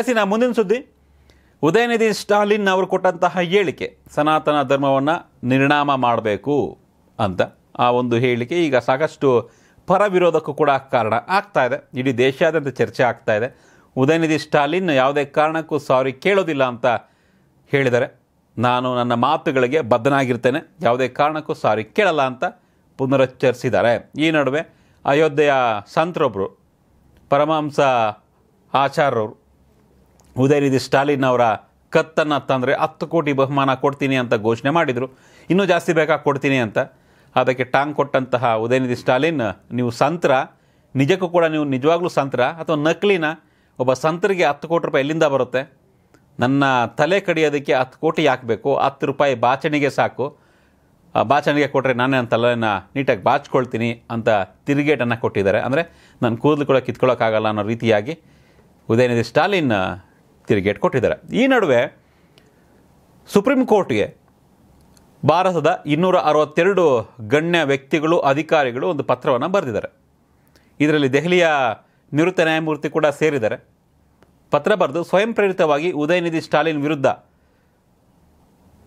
S ಇನ್ನು ಮುಂದಿನ ಸುದ್ದಿ ಉದಯನಿಧಿ ಸ್ಟಾಲಿನ್ ಅವರು ಕೊಟ್ಟಂತಹ ಹೇಳಿಕೆ ಸನಾತನ ಧರ್ಮವನ್ನು ನಿರ್ಣಾಮ ಮಾಡಬೇಕು ಅಂತ ಆ ಒಂದು ಹೇಳಿಕೆ ಈಗ ಸಾಕಷ್ಟು ಪರವಿರೋಧಕ್ಕೂ ಕೂಡ ಕಾರಣ ಆಗ್ತಾ ಇದೆ ಇಡೀ ದೇಶಾದ್ಯಂತ ಚರ್ಚೆ ಆಗ್ತಾ ಇದೆ ಉದಯನಿಧಿ ಸ್ಟಾಲಿನ್ ಯಾವುದೇ ಕಾರಣಕ್ಕೂ ಸಾರಿ ಕೇಳೋದಿಲ್ಲ ಅಂತ ಹೇಳಿದರೆ ನಾನು ನನ್ನ ಮಾತುಗಳಿಗೆ ಬದ್ಧನಾಗಿರ್ತೇನೆ ಯಾವುದೇ ಕಾರಣಕ್ಕೂ ಸಾರಿ ಕೇಳಲ್ಲ ಅಂತ ಪುನರುಚ್ಚರಿಸಿದ್ದಾರೆ ಈ ನಡುವೆ ಅಯೋಧ್ಯೆಯ ಸಂತರೊಬ್ಬರು ಪರಮಹಂಸ ಆಚಾರ್ಯವರು ಉದಯನಿಧಿ ಸ್ಟಾಲಿನ್ ಅವರ ಕತ್ತನ್ನು ತಂದರೆ ಹತ್ತು ಕೋಟಿ ಬಹುಮಾನ ಕೊಡ್ತೀನಿ ಅಂತ ಘೋಷಣೆ ಮಾಡಿದರು ಇನ್ನೂ ಜಾಸ್ತಿ ಬೇಕಾ ಕೊಡ್ತೀನಿ ಅಂತ ಅದಕ್ಕೆ ಟಾಂಗ್ ಕೊಟ್ಟಂತಹ ಉದಯನಿಧಿ ಸ್ಟಾಲಿನ್ ನೀವು ಸಂತ್ರ ನಿಜಕ್ಕೂ ಕೂಡ ನೀವು ನಿಜವಾಗ್ಲೂ ಸಂತ್ರ ಅಥವಾ ನಕಲಿನ ಒಬ್ಬ ಸಂತರಿಗೆ ಹತ್ತು ಕೋಟಿ ರೂಪಾಯಿ ಎಲ್ಲಿಂದ ಬರುತ್ತೆ ನನ್ನ ತಲೆ ಕಡಿಯೋದಕ್ಕೆ ಹತ್ತು ಕೋಟಿ ಹಾಕಬೇಕು ಹತ್ತು ರೂಪಾಯಿ ಬಾಚಣಿಗೆ ಸಾಕು ಬಾಚಣಿಗೆ ಕೊಟ್ಟರೆ ನಾನೇ ನನ್ನ ತಲೆಯನ್ನು ನೀಟಾಗಿ ಬಾಚ್ಕೊಳ್ತೀನಿ ಅಂತ ತಿರುಗೇಟನ್ನು ಕೊಟ್ಟಿದ್ದಾರೆ ಅಂದರೆ ನನ್ನ ಕೂದಲು ಕೂಡ ಕಿತ್ಕೊಳ್ಳೋಕ್ಕಾಗಲ್ಲ ಅನ್ನೋ ರೀತಿಯಾಗಿ ಉದಯನಿಧಿ ಸ್ಟಾಲಿನ್ ತಿರುಗೇಟ್ ಕೊಟ್ಟಿದ್ದಾರೆ ಈ ನಡುವೆ ಸುಪ್ರೀಂ ಕೋರ್ಟ್ಗೆ ಭಾರತದ ಇನ್ನೂರ ಅರವತ್ತೆರಡು ಗಣ್ಯ ವ್ಯಕ್ತಿಗಳು ಅಧಿಕಾರಿಗಳು ಒಂದು ಪತ್ರವನ್ನು ಬರೆದಿದ್ದಾರೆ ಇದರಲ್ಲಿ ದೆಹಲಿಯ ನಿವೃತ್ತ ನ್ಯಾಯಮೂರ್ತಿ ಕೂಡ ಸೇರಿದ್ದಾರೆ ಪತ್ರ ಬರೆದು ಸ್ವಯಂ ಪ್ರೇರಿತವಾಗಿ ಉದಯನಿಧಿ ಸ್ಟಾಲಿನ್ ವಿರುದ್ಧ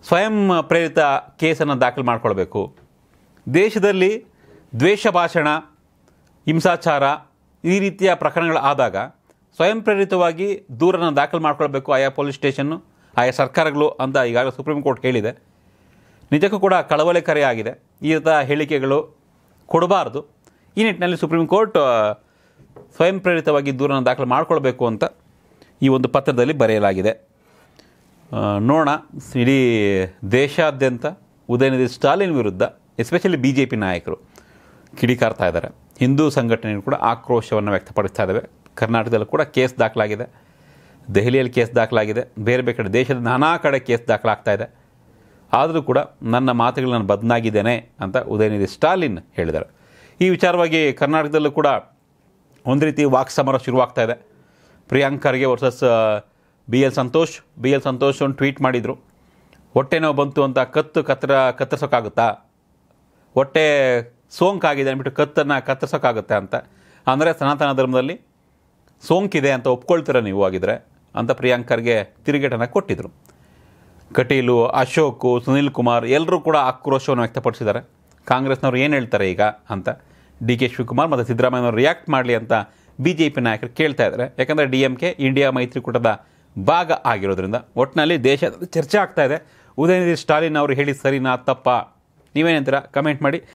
ಸ್ವಯಂ ಪ್ರೇರಿತ ಕೇಸನ್ನು ದಾಖಲು ಮಾಡಿಕೊಳ್ಬೇಕು ದೇಶದಲ್ಲಿ ದ್ವೇಷ ಭಾಷಣ ಹಿಂಸಾಚಾರ ಈ ರೀತಿಯ ಪ್ರಕರಣಗಳಾದಾಗ ಸ್ವಯಂ ಪ್ರೇರಿತವಾಗಿ ದೂರನ್ನು ದಾಖಲು ಮಾಡ್ಕೊಳ್ಬೇಕು ಆಯಾ ಪೊಲೀಸ್ ಸ್ಟೇಷನ್ನು ಆಯಾ ಸರ್ಕಾರಗಳು ಅಂತ ಈಗಾಗಲೇ ಸುಪ್ರೀಂ ಕೋರ್ಟ್ ಹೇಳಿದೆ ನಿಜಕ್ಕೂ ಕೂಡ ಕಳವಳೆ ಕರೆ ಆಗಿದೆ ಈ ಥರ ಹೇಳಿಕೆಗಳು ಕೊಡಬಾರ್ದು ಈ ನಿಟ್ಟಿನಲ್ಲಿ ಸುಪ್ರೀಂ ಕೋರ್ಟ್ ಸ್ವಯಂ ಪ್ರೇರಿತವಾಗಿ ದೂರನ್ನು ದಾಖಲು ಮಾಡಿಕೊಳ್ಬೇಕು ಅಂತ ಈ ಒಂದು ಪತ್ರದಲ್ಲಿ ಬರೆಯಲಾಗಿದೆ ನೋಡೋಣ ಇಡೀ ದೇಶಾದ್ಯಂತ ಉದಯನಿಧಿ ಸ್ಟಾಲಿನ್ ವಿರುದ್ಧ ಎಸ್ಪೆಷಲಿ ಬಿ ಜೆ ಪಿ ನಾಯಕರು ಕಿಡಿಕಾರ್ತಾ ಇದ್ದಾರೆ ಹಿಂದೂ ಸಂಘಟನೆಗಳು ಕೂಡ ಆಕ್ರೋಶವನ್ನು ವ್ಯಕ್ತಪಡಿಸ್ತಾ ಇದ್ದಾವೆ ಕರ್ನಾಟಕದಲ್ಲೂ ಕೂಡ ಕೇಸ್ ದಾಖಲಾಗಿದೆ ದೆಹಲಿಯಲ್ಲಿ ಕೇಸ್ ದಾಖಲಾಗಿದೆ ಬೇರೆ ಬೇರೆ ಕಡೆ ದೇಶದ ನಾನಾ ಕಡೆ ಕೇಸ್ ದಾಖಲಾಗ್ತಾ ಇದೆ ಆದರೂ ಕೂಡ ನನ್ನ ಮಾತುಗಳು ನಾನು ಬದನಾಗಿದ್ದೇನೆ ಅಂತ ಉದಯನಿಧಿ ಸ್ಟಾಲಿನ್ ಹೇಳಿದರು ಈ ವಿಚಾರವಾಗಿ ಕರ್ನಾಟಕದಲ್ಲೂ ಕೂಡ ಒಂದು ರೀತಿ ವಾಕ್ ಸಮರ ಶುರುವಾಗ್ತಾ ಇದೆ Priyank versus B L Santosh B L Santosh ಒಂದು ಟ್ವೀಟ್ ಮಾಡಿದರು ಹೊಟ್ಟೆ ನೋವು ಬಂತು ಅಂತ ಕತ್ತು ಕತ್ತರ ಕತ್ತರಿಸೋಕ್ಕಾಗುತ್ತಾ ಹೊಟ್ಟೆ ಸೋಂಕಾಗಿದೆ ಅಂದ್ಬಿಟ್ಟು ಕತ್ತನ್ನು ಕತ್ತರಿಸೋಕ್ಕಾಗುತ್ತೆ ಅಂತ ಅಂದರೆ ಸನಾತನ ಧರ್ಮದಲ್ಲಿ ಸೋಂಕಿದೆ ಅಂತ ಒಪ್ಕೊಳ್ತೀರ ನೀವು ಆಗಿದ್ರೆ ಅಂತ ಪ್ರಿಯಾಂಕರ್ಗೆ ತಿರುಗೇಟನ ಕೊಟ್ಟಿದ್ದರು ಕಟೀಲು ಅಶೋಕು ಸುನೀಲ್ ಕುಮಾರ್ ಎಲ್ಲರೂ ಕೂಡ ಆಕ್ರೋಶವನ್ನು ವ್ಯಕ್ತಪಡಿಸಿದ್ದಾರೆ ಕಾಂಗ್ರೆಸ್ನವರು ಏನು ಹೇಳ್ತಾರೆ ಈಗ ಅಂತ ಡಿ ಕೆ ಶಿವಕುಮಾರ್ ಮತ್ತು ಸಿದ್ದರಾಮಯ್ಯನವರು ರಿಯಾಕ್ಟ್ ಮಾಡಲಿ ಅಂತ ಬಿ ಜೆ ಪಿ ನಾಯಕರು ಕೇಳ್ತಾ ಇದ್ದಾರೆ ಯಾಕಂದರೆ ಡಿ ಎಮ್ ಕೆ ಇಂಡಿಯಾ ಮೈತ್ರಿಕೂಟದ ಭಾಗ ಆಗಿರೋದ್ರಿಂದ ಒಟ್ಟಿನಲ್ಲಿ ದೇಶದಲ್ಲಿ ಚರ್ಚೆ ಆಗ್ತಾ ಇದೆ ಉದಯನಿಧಿ ಸ್ಟಾಲಿನ್ ಅವರು ಹೇಳಿ ಸರಿನಾ ತಪ್ಪಾ ನೀವೇನಂತೀರ ಕಮೆಂಟ್ ಮಾಡಿ